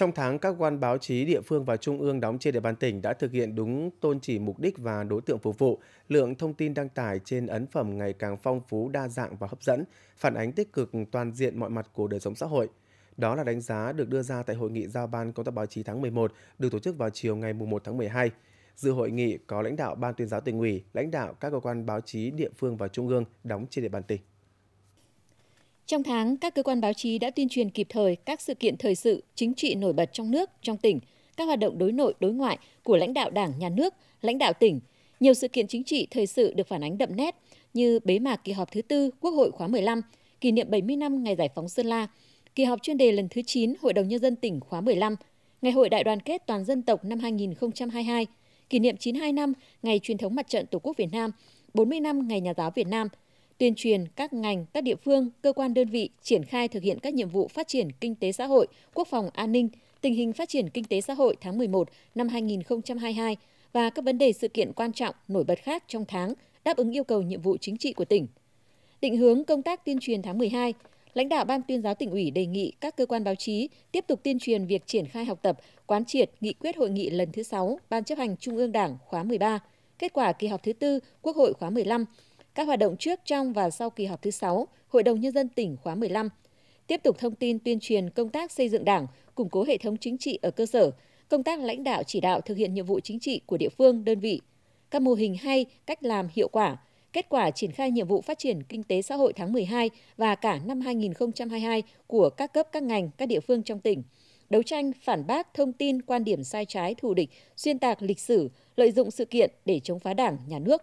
Trong tháng, các quan báo chí địa phương và trung ương đóng trên địa bàn tỉnh đã thực hiện đúng tôn chỉ mục đích và đối tượng phục vụ. Lượng thông tin đăng tải trên ấn phẩm ngày càng phong phú, đa dạng và hấp dẫn, phản ánh tích cực toàn diện mọi mặt của đời sống xã hội. Đó là đánh giá được đưa ra tại hội nghị giao ban công tác báo chí tháng 11 được tổ chức vào chiều ngày 1 tháng 12. Dự hội nghị có lãnh đạo Ban tuyên giáo tỉnh ủy, lãnh đạo các cơ quan báo chí địa phương và trung ương đóng trên địa bàn tỉnh. Trong tháng, các cơ quan báo chí đã tuyên truyền kịp thời các sự kiện thời sự, chính trị nổi bật trong nước, trong tỉnh, các hoạt động đối nội, đối ngoại của lãnh đạo Đảng, Nhà nước, lãnh đạo tỉnh. Nhiều sự kiện chính trị thời sự được phản ánh đậm nét như bế mạc kỳ họp thứ tư Quốc hội khóa 15, kỷ niệm 70 năm ngày giải phóng Sơn La, kỳ họp chuyên đề lần thứ 9 Hội đồng Nhân dân tỉnh khóa 15, Ngày hội Đại đoàn kết toàn dân tộc năm 2022, kỷ niệm 92 năm Ngày truyền thống Mặt trận Tổ quốc Việt Nam, 40 năm Ngày Nhà giáo Việt Nam – tuyên truyền các ngành, các địa phương, cơ quan đơn vị triển khai thực hiện các nhiệm vụ phát triển kinh tế xã hội, quốc phòng an ninh, tình hình phát triển kinh tế xã hội tháng 11 năm 2022 và các vấn đề sự kiện quan trọng nổi bật khác trong tháng đáp ứng yêu cầu nhiệm vụ chính trị của tỉnh. Định hướng công tác tuyên truyền tháng 12, lãnh đạo Ban tuyên giáo tỉnh ủy đề nghị các cơ quan báo chí tiếp tục tuyên truyền việc triển khai học tập, quán triệt nghị quyết hội nghị lần thứ 6 Ban chấp hành Trung ương Đảng khóa 13, kết quả kỳ họp thứ tư Quốc hội khóa 15 các hoạt động trước, trong và sau kỳ họp thứ 6 Hội đồng Nhân dân tỉnh khóa 15, tiếp tục thông tin tuyên truyền công tác xây dựng đảng, củng cố hệ thống chính trị ở cơ sở, công tác lãnh đạo chỉ đạo thực hiện nhiệm vụ chính trị của địa phương, đơn vị, các mô hình hay, cách làm hiệu quả, kết quả triển khai nhiệm vụ phát triển kinh tế xã hội tháng 12 và cả năm 2022 của các cấp các ngành, các địa phương trong tỉnh, đấu tranh phản bác thông tin quan điểm sai trái thù địch, xuyên tạc lịch sử, lợi dụng sự kiện để chống phá Đảng, nhà nước,